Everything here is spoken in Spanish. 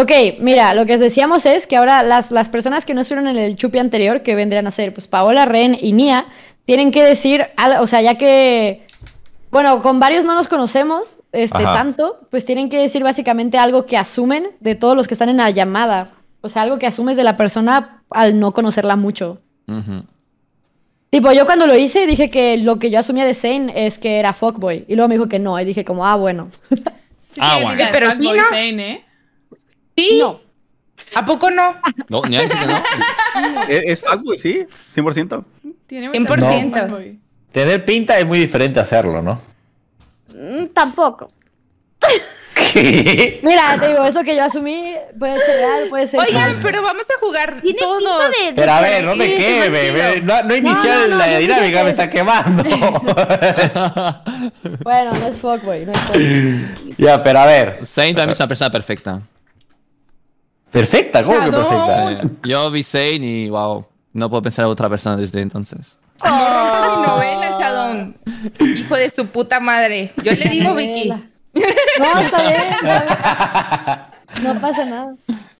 Ok, mira, lo que decíamos es que ahora las, las personas que no estuvieron en el chupi anterior, que vendrían a ser pues Paola, Ren y Nia, tienen que decir, o sea, ya que, bueno, con varios no nos conocemos este, tanto, pues tienen que decir básicamente algo que asumen de todos los que están en la llamada. O sea, algo que asumes de la persona al no conocerla mucho. Tipo, yo cuando lo hice dije que lo que yo asumía de Zane es que era fuckboy. Y luego me dijo que no. Y dije como, ah, bueno. Ah, Pero es ¿eh? No. ¿A poco no? No, ni a veces no. es, es sí, 100%. Tiene 100%. Tener pinta es muy diferente a hacerlo, ¿no? Mm, tampoco. ¿Qué? Mira, te digo, eso que yo asumí puede ser real, puede ser. Oigan, pero vamos a jugar ¿Tiene todos. pero a ver, no me queme. No, no inicié la dinámica, me está quemando. bueno, no es fuckboy, no es fuckboy. Ya, pero a ver. Saint también es una persona perfecta. Perfecta, ¿cómo que perfecta? Yo vi Zane y wow, no puedo pensar en otra persona desde entonces. oh. Hijo de su puta madre. Yo le digo Vicky. No, No pasa nada.